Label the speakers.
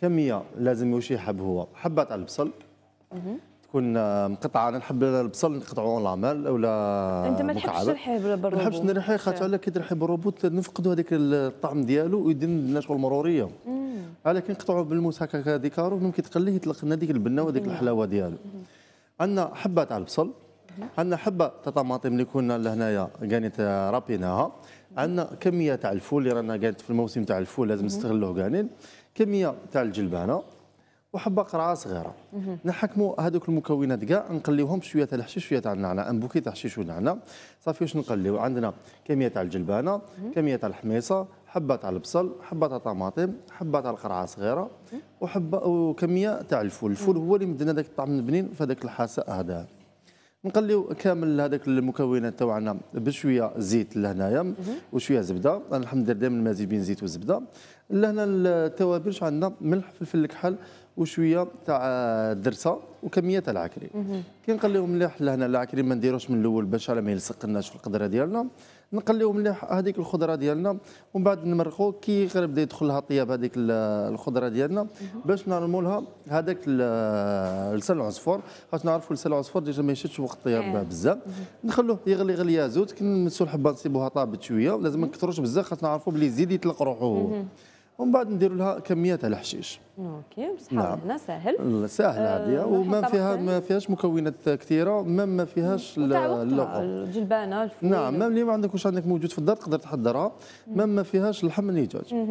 Speaker 1: كميه لازم يوشي يحب هو حبات على البصل تكون مقطعه انا نحب البصل نقطعه اون لامال ولا انت ما تحبش ترحيه بالروبوت ما نحبش نرحيه خاطر على كي ترحيه بالروبوت نفقدوا هذاك الطعم ديالو ويدير لنا شغل مروريه على كي نقطعوا بالموس هكا ديكارو ممكن تقليه يطلق لنا ديك البنه وديك الحلاوه ديالو عندنا حبات على البصل عندنا حبه تاع طماطم اللي كنا لهنايا كانت رابيناها عندنا كميه تاع الفول اللي رانا كانت في الموسم تاع الفول لازم نستغلوه كانين كميه تاع الجلبانه وحبه قرعه صغيره نحكموا هذوك المكونات كاع نقليوهم شويه تاع الحشيش شويه تاع النعناع ان بوكي تاع حشيش ونعناع صافي واش نقليو عندنا كميه تاع الجلبانه كميه تاع الحميصه حبه تاع البصل حبه تاع الطماطم حبه تاع القرعه صغيره وحبه وكميه تاع الفول الفول هو اللي مدنا داك الطعم البنين في هذاك الحساء هذا نقليو كامل هذاك المكونات تاعنا بشويه زيت لهنايا وشويه زبده انا الحمد لله دائما مازي بين زيت وزبده لهنا التوابل عندنا ملح فلفل الكحل وشويه تاع الدرسه وكميه تاع العكري كي نقليو مليح لهنا العكري ما نديروش من الاول باش ما يلصقناش في القدره ديالنا نقليو مليح هذيك الخضره ديالنا ومن بعد نمرقو كي يقرب يدخل لها طياب هذيك الخضره ديالنا باش نرموا لها هذاك لسان العصفور خاطر نعرفوا لسان العصفور ديجا ما يشدش وقت الطياب إيه. بزاف نخلوه يغلي غليا يا زوت كي نمسوا الحبه نصيبوها طابت شويه لازم ما نكثروش بزاف خاطر نعرفوا بلي يزيد يطلق روحه ومن بعد نديروا لها كميات الحشيش اوكي بصح نعم. هنا ساهل ساهله آه هذه وما فيها ما فيهاش مكونات كثيره ما ما فيهاش اللقم الجلبانه الفول نعم ما اللي ما عندك واش عندك موجود في الدار تقدر تحضرها ما ما فيهاش اللحم النجاج